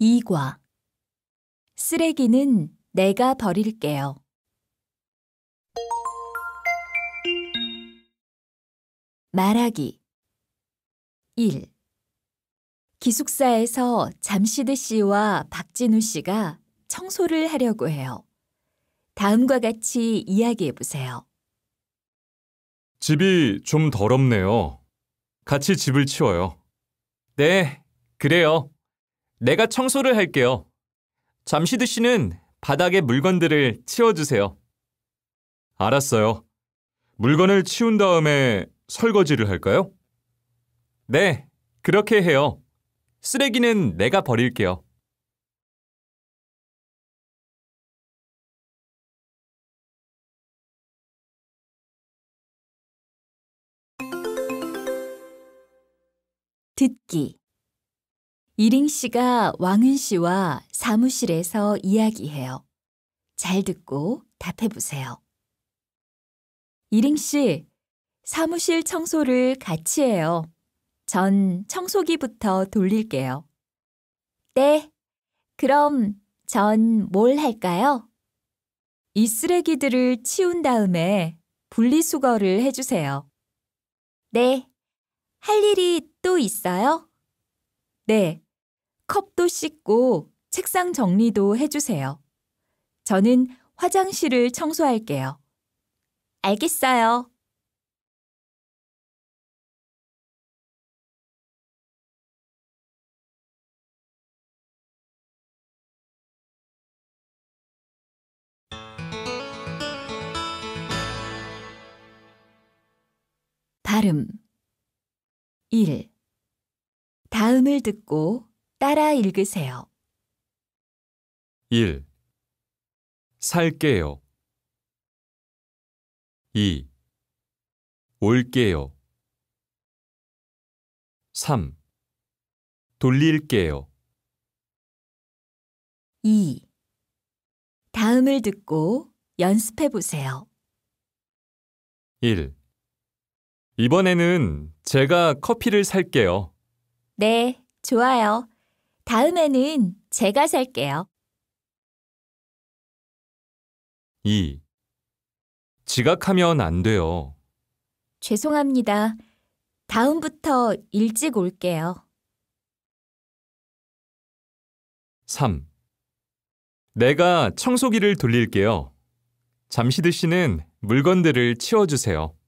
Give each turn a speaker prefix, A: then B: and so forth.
A: 2과 쓰레기는 내가 버릴게요. 말하기 1. 기숙사에서 잠시드 씨와 박진우 씨가 청소를 하려고 해요. 다음과 같이 이야기해 보세요.
B: 집이 좀 더럽네요. 같이 집을 치워요. 네, 그래요. 내가 청소를 할게요. 잠시드 씨는 바닥에 물건들을 치워주세요. 알았어요. 물건을 치운 다음에 설거지를 할까요? 네, 그렇게 해요. 쓰레기는 내가 버릴게요.
A: 듣기 이링 씨가 왕은 씨와 사무실에서 이야기해요. 잘 듣고 답해보세요. 이링 씨, 사무실 청소를 같이 해요. 전 청소기부터 돌릴게요. 네. 그럼 전 뭘 할까요? 이 쓰레기들을 치운 다음에 분리수거를 해주세요. 네. 할 일이 또 있어요? 네. 컵도 씻고 책상 정리도 해주세요. 저는 화장실을 청소할게요. 알겠어요. 발음 1. 다음을 듣고 따라 읽으세요.
B: 1. 살게요. 2. 올게요. 3. 돌릴게요.
A: 2. 다음을 듣고 연습해 보세요.
B: 1. 이번에는 제가 커피를 살게요.
A: 네, 좋아요. 다음에는 제가 살게요.
B: 2. 지각하면 안 돼요.
A: 죄송합니다. 다음부터 일찍 올게요.
B: 3. 내가 청소기를 돌릴게요. 잠시드 씨는 물건들을 치워주세요.